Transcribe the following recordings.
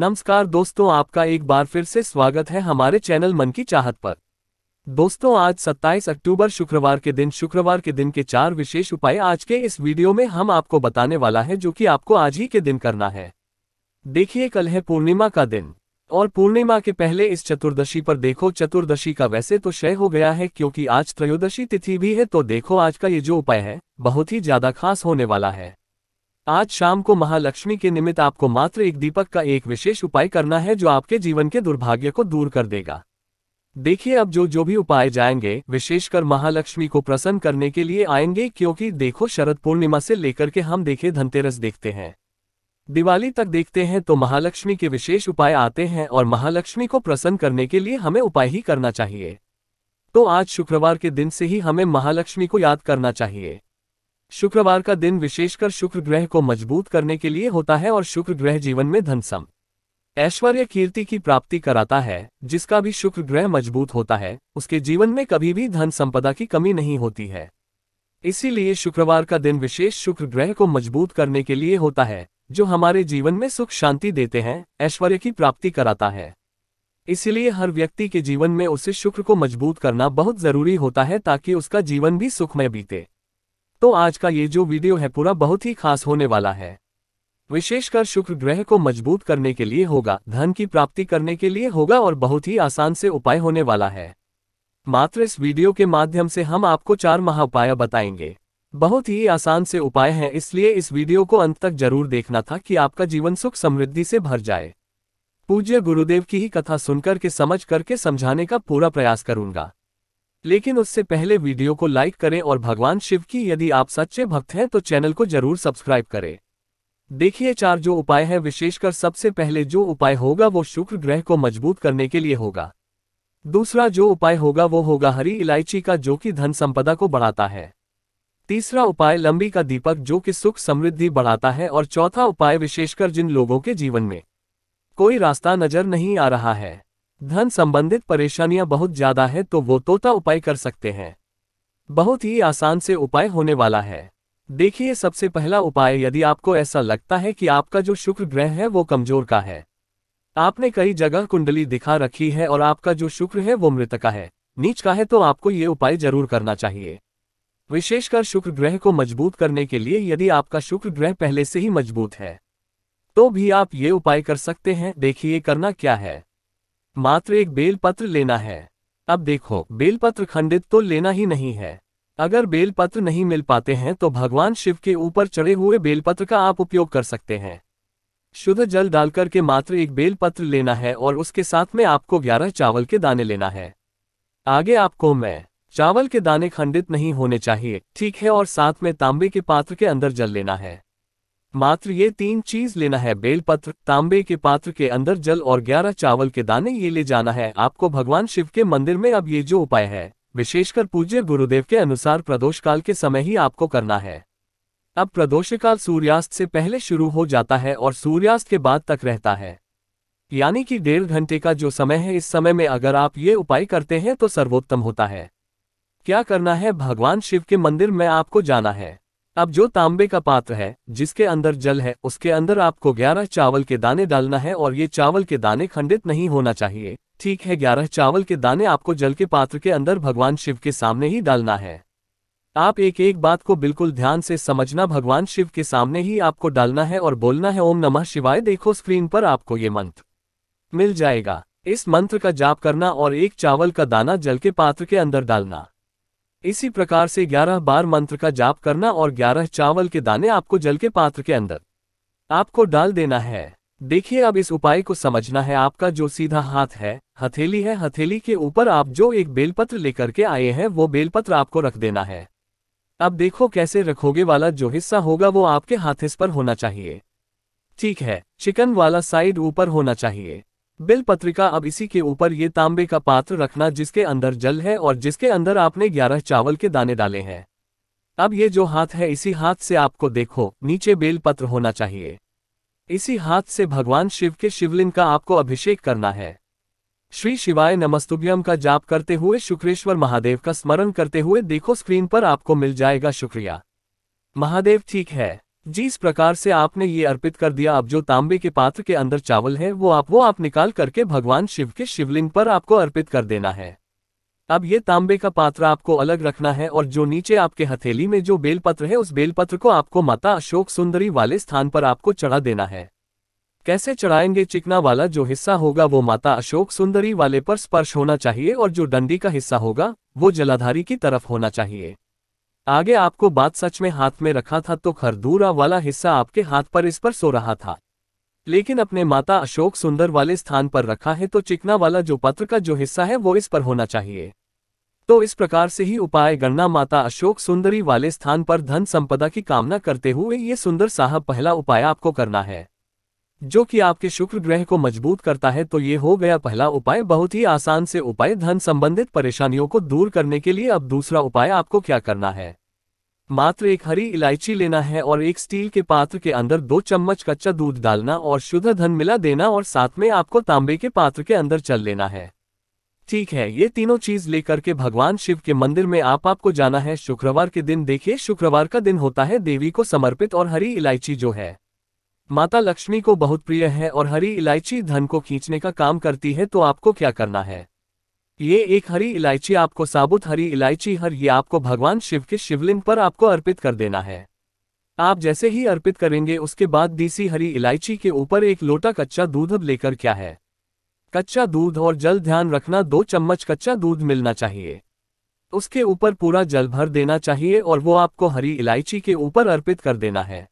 नमस्कार दोस्तों आपका एक बार फिर से स्वागत है हमारे चैनल मन की चाहत पर दोस्तों आज 27 अक्टूबर शुक्रवार के दिन शुक्रवार के दिन के चार विशेष उपाय आज के इस वीडियो में हम आपको बताने वाला है जो कि आपको आज ही के दिन करना है देखिए कल है पूर्णिमा का दिन और पूर्णिमा के पहले इस चतुर्दशी पर देखो चतुर्दशी का वैसे तो क्षय हो गया है क्योंकि आज त्रयोदशी तिथि भी है तो देखो आज का ये जो उपाय है बहुत ही ज्यादा खास होने वाला है आज शाम को महालक्ष्मी के निमित्त आपको मात्र एक दीपक का एक विशेष उपाय करना है जो आपके जीवन के दुर्भाग्य को दूर कर देगा देखिए अब जो जो भी उपाय जाएंगे विशेषकर महालक्ष्मी को प्रसन्न करने के लिए आएंगे क्योंकि देखो शरद पूर्णिमा से लेकर के हम देखे धनतेरस देखते हैं दिवाली तक देखते हैं तो महालक्ष्मी के विशेष उपाय आते हैं और महालक्ष्मी को प्रसन्न करने के लिए हमें उपाय ही करना चाहिए तो आज शुक्रवार के दिन से ही हमें महालक्ष्मी को याद करना चाहिए शुक्रवार का दिन विशेषकर शुक्र ग्रह को मजबूत करने के लिए होता है और शुक्र ग्रह जीवन में धनसम ऐश्वर्य कीर्ति की प्राप्ति कराता है जिसका भी शुक्र ग्रह मजबूत होता है उसके जीवन में कभी भी धन संपदा की कमी नहीं होती है इसीलिए शुक्रवार का दिन विशेष शुक्र ग्रह को मजबूत करने के लिए होता है जो हमारे जीवन में सुख शांति देते हैं ऐश्वर्य की प्राप्ति कराता है इसलिए हर व्यक्ति के जीवन में उसे शुक्र को मजबूत करना बहुत जरूरी होता है ताकि उसका जीवन भी सुखमय बीते तो आज का ये जो वीडियो है पूरा बहुत ही खास होने वाला है विशेषकर शुक्र ग्रह को मजबूत करने के लिए होगा धन की प्राप्ति करने के लिए होगा और बहुत ही आसान से उपाय होने वाला है मात्र इस वीडियो के माध्यम से हम आपको चार महा उपाय बताएंगे बहुत ही आसान से उपाय हैं इसलिए इस वीडियो को अंत तक जरूर देखना था कि आपका जीवन सुख समृद्धि से भर जाए पूज्य गुरुदेव की ही कथा सुनकर के समझ करके समझाने का पूरा प्रयास करूंगा लेकिन उससे पहले वीडियो को लाइक करें और भगवान शिव की यदि आप सच्चे भक्त हैं तो चैनल को जरूर सब्सक्राइब करें देखिए चार जो उपाय हैं विशेषकर सबसे पहले जो उपाय होगा वो शुक्र ग्रह को मजबूत करने के लिए होगा दूसरा जो उपाय होगा वो होगा हरी इलायची का जो कि धन संपदा को बढ़ाता है तीसरा उपाय लंबी का दीपक जो कि सुख समृद्धि बढ़ाता है और चौथा उपाय विशेषकर जिन लोगों के जीवन में कोई रास्ता नजर नहीं आ रहा है धन संबंधित परेशानियां बहुत ज्यादा है तो वो तोता उपाय कर सकते हैं बहुत ही आसान से उपाय होने वाला है देखिए सबसे पहला उपाय यदि आपको ऐसा लगता है कि आपका जो शुक्र ग्रह है वो कमजोर का है आपने कई जगह कुंडली दिखा रखी है और आपका जो शुक्र है वो मृत का है नीच का है तो आपको ये उपाय जरूर करना चाहिए विशेषकर शुक्र ग्रह को मजबूत करने के लिए यदि आपका शुक्र ग्रह पहले से ही मजबूत है तो भी आप ये उपाय कर सकते हैं देखिए करना क्या है मात्र एक बेलपत्र लेना है अब देखो बेलपत्र खंडित तो लेना ही नहीं है अगर बेलपत्र नहीं मिल पाते हैं तो भगवान शिव के ऊपर चढ़े हुए बेलपत्र का आप उपयोग कर सकते हैं शुद्ध जल डालकर के मात्र एक बेलपत्र लेना है और उसके साथ में आपको ग्यारह चावल के दाने लेना है आगे आपको मैं चावल के दाने खंडित नहीं होने चाहिए ठीक है और साथ में तांबे के पात्र के अंदर जल लेना है मात्र ये तीन चीज लेना है बेलपत्र तांबे के पात्र के अंदर जल और ग्यारह चावल के दाने ये ले जाना है आपको भगवान शिव के मंदिर में अब ये जो उपाय है विशेषकर पूज्य गुरुदेव के अनुसार प्रदोष काल के समय ही आपको करना है अब प्रदोष काल सूर्यास्त से पहले शुरू हो जाता है और सूर्यास्त के बाद तक रहता है यानी कि डेढ़ घंटे का जो समय है इस समय में अगर आप ये उपाय करते हैं तो सर्वोत्तम होता है क्या करना है भगवान शिव के मंदिर में आपको जाना है अब जो तांबे का पात्र है जिसके अंदर जल है उसके अंदर आपको ग्यारह चावल के दाने डालना है और ये चावल के दाने खंडित नहीं होना चाहिए ठीक है ग्यारह चावल के दाने आपको जल के पात्र के अंदर भगवान शिव के सामने ही डालना है आप एक एक बात को बिल्कुल ध्यान से समझना भगवान शिव के सामने ही आपको डालना है और बोलना है ओम नमः शिवाय देखो स्क्रीन पर आपको ये मंत्र मिल जाएगा इस मंत्र का जाप करना और एक चावल का दाना जल के पात्र के अंदर डालना इसी प्रकार से 11 बार मंत्र का जाप करना और 11 चावल के दाने आपको जल के पात्र के अंदर आपको डाल देना है देखिए अब इस उपाय को समझना है आपका जो सीधा हाथ है हथेली है हथेली के ऊपर आप जो एक बेलपत्र लेकर के आए हैं वो बेलपत्र आपको रख देना है अब देखो कैसे रखोगे वाला जो हिस्सा होगा वो आपके हाथिस पर होना चाहिए ठीक है चिकन वाला साइड ऊपर होना चाहिए बिल पत्रिका अब इसी के ऊपर ये तांबे का पात्र रखना जिसके अंदर जल है और जिसके अंदर आपने ग्यारह चावल के दाने डाले हैं अब ये जो हाथ है इसी हाथ से आपको देखो नीचे बेल पत्र होना चाहिए इसी हाथ से भगवान शिव के शिवलिंग का आपको अभिषेक करना है श्री शिवाय नमस्तुभ्यम का जाप करते हुए शुक्रेश्वर महादेव का स्मरण करते हुए देखो स्क्रीन पर आपको मिल जाएगा शुक्रिया महादेव ठीक है जिस प्रकार से आपने ये अर्पित कर दिया अब जो तांबे के पात्र के अंदर चावल है वो आप वो आप निकाल करके भगवान शिव के शिवलिंग पर आपको अर्पित कर देना है अब ये तांबे का पात्र आपको अलग रखना है और जो नीचे आपके हथेली में जो बेलपत्र है उस बेलपत्र को आपको माता अशोक सुंदरी वाले स्थान पर आपको चढ़ा देना है कैसे चढ़ाएंगे चिकना वाला जो हिस्सा होगा वो माता अशोक सुंदरी वाले पर स्पर्श होना चाहिए और जो डंडी का हिस्सा होगा वो जलाधारी की तरफ होना चाहिए आगे आपको बात सच में हाथ में रखा था तो खरदूरा वाला हिस्सा आपके हाथ पर इस पर सो रहा था लेकिन अपने माता अशोक सुंदर वाले स्थान पर रखा है तो चिकना वाला जो पत्र का जो हिस्सा है वो इस पर होना चाहिए तो इस प्रकार से ही उपाय गणना माता अशोक सुंदरी वाले स्थान पर धन संपदा की कामना करते हुए ये सुंदर साहब पहला उपाय आपको करना है जो कि आपके शुक्र ग्रह को मजबूत करता है तो ये हो गया पहला उपाय बहुत ही आसान से उपाय धन संबंधित परेशानियों को दूर करने के लिए अब दूसरा उपाय आपको क्या करना है मात्र एक हरी इलायची लेना है और एक स्टील के पात्र के अंदर दो चम्मच कच्चा दूध डालना और शुद्ध धन मिला देना और साथ में आपको तांबे के पात्र के अंदर चल लेना है ठीक है ये तीनों चीज लेकर के भगवान शिव के मंदिर में आप आपको जाना है शुक्रवार के दिन देखिए शुक्रवार का दिन होता है देवी को समर्पित और हरी इलायची जो है माता लक्ष्मी को बहुत प्रिय है और हरी इलायची धन को खींचने का काम करती है तो आपको क्या करना है ये एक हरी इलायची आपको साबुत हरी इलायची हर ये आपको भगवान शिव के शिवलिंग पर आपको अर्पित कर देना है आप जैसे ही अर्पित करेंगे उसके बाद दीसी हरी इलायची के ऊपर एक लोटा कच्चा दूध अब लेकर क्या है कच्चा दूध और जल ध्यान रखना दो चम्मच कच्चा दूध मिलना चाहिए उसके ऊपर पूरा जल भर देना चाहिए और वो आपको हरी इलायची के ऊपर अर्पित कर देना है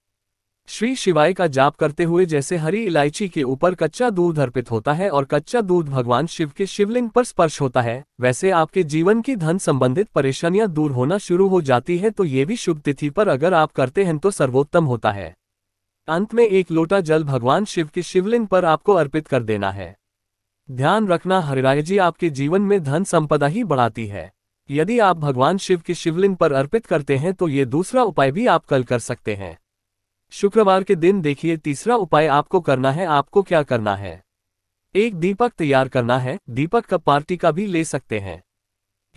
श्री शिवाय का जाप करते हुए जैसे हरी इलायची के ऊपर कच्चा दूध अर्पित होता है और कच्चा दूध भगवान शिव के शिवलिंग पर स्पर्श होता है वैसे आपके जीवन की धन संबंधित परेशानियां दूर होना शुरू हो जाती है तो ये भी शुभ तिथि पर अगर आप करते हैं तो सर्वोत्तम होता है अंत में एक लोटा जल भगवान शिव के शिवलिंग पर आपको अर्पित कर देना है ध्यान रखना हरिराय जी आपके जीवन में धन संपदा ही बढ़ाती है यदि आप भगवान शिव के शिवलिंग पर अर्पित करते हैं तो ये दूसरा उपाय भी आप कल कर सकते हैं शुक्रवार के दिन देखिए तीसरा उपाय आपको करना है आपको क्या करना है एक दीपक तैयार करना है दीपक का पार्टी का भी ले सकते हैं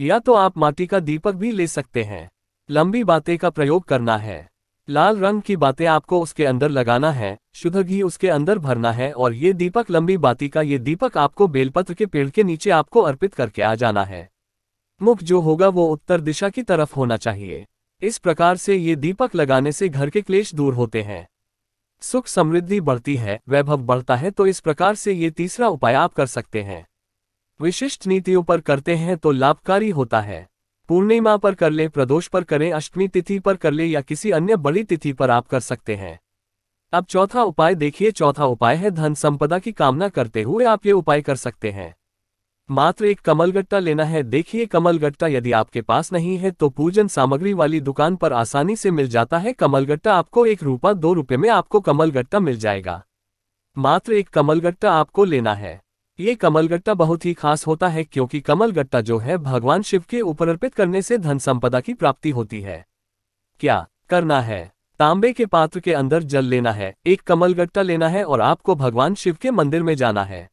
या तो आप माटी का दीपक भी ले सकते हैं लंबी बातें का प्रयोग करना है लाल रंग की बातें आपको उसके अंदर लगाना है शुद्ध घी उसके अंदर भरना है और ये दीपक लंबी बाती का ये दीपक आपको बेलपत्र के पेड़ के नीचे आपको अर्पित करके आ जाना है मुख जो होगा वो उत्तर दिशा की तरफ होना चाहिए इस प्रकार से ये दीपक लगाने से घर के क्लेश दूर होते हैं सुख समृद्धि बढ़ती है वैभव बढ़ता है तो इस प्रकार से ये तीसरा उपाय आप कर सकते हैं विशिष्ट नीतियों पर करते हैं तो लाभकारी होता है पूर्णिमा पर कर ले प्रदोष पर करें अष्टमी तिथि पर कर ले या किसी अन्य बड़ी तिथि पर आप कर सकते हैं अब चौथा उपाय देखिए चौथा उपाय है धन संपदा की कामना करते हुए आप ये उपाय कर सकते हैं मात्र एक कमलगट्टा लेना है देखिए कमलगट्टा यदि आपके पास नहीं है तो पूजन सामग्री वाली दुकान पर आसानी से मिल जाता है कमलगट्टा आपको एक रूपा दो रुपये में आपको कमलगट्टा मिल जाएगा मात्र एक कमलगट्टा आपको लेना है ये कमलगट्टा बहुत ही खास होता है क्योंकि कमलगट्टा जो है भगवान शिव के ऊपर अर्पित करने से धन संपदा की प्राप्ति होती है क्या करना है तांबे के पात्र के अंदर जल लेना है एक कमलगट्टा लेना है और आपको भगवान शिव के मंदिर में जाना है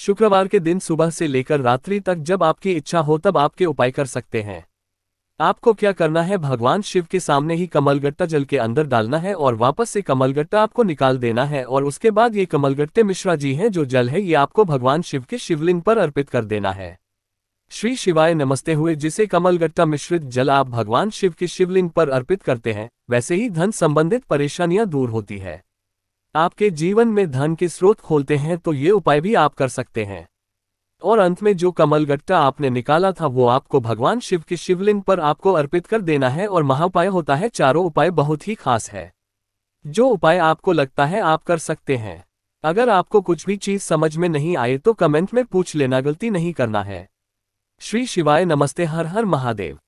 शुक्रवार के दिन सुबह से लेकर रात्रि तक जब आपकी इच्छा हो तब आपके उपाय कर सकते हैं आपको क्या करना है भगवान शिव के सामने ही कमलगट्टा जल के अंदर डालना है और वापस से कमलगट्टा आपको निकाल देना है और उसके बाद ये कमलगट्टे मिश्रा जी हैं जो जल है ये आपको भगवान शिव के शिवलिंग पर अर्पित कर देना है श्री शिवाय नमस्ते हुए जिसे कमलगट्टा मिश्रित जल आप भगवान शिव के शिवलिंग पर अर्पित करते हैं वैसे ही धन संबंधित परेशानियां दूर होती है आपके जीवन में धन के स्रोत खोलते हैं तो ये उपाय भी आप कर सकते हैं और अंत में जो कमल गट्टा आपने निकाला था वो आपको भगवान शिव के शिवलिंग पर आपको अर्पित कर देना है और महाउपाय होता है चारों उपाय बहुत ही खास है जो उपाय आपको लगता है आप कर सकते हैं अगर आपको कुछ भी चीज समझ में नहीं आए तो कमेंट में पूछ लेना गलती नहीं करना है श्री शिवाय नमस्ते हर हर महादेव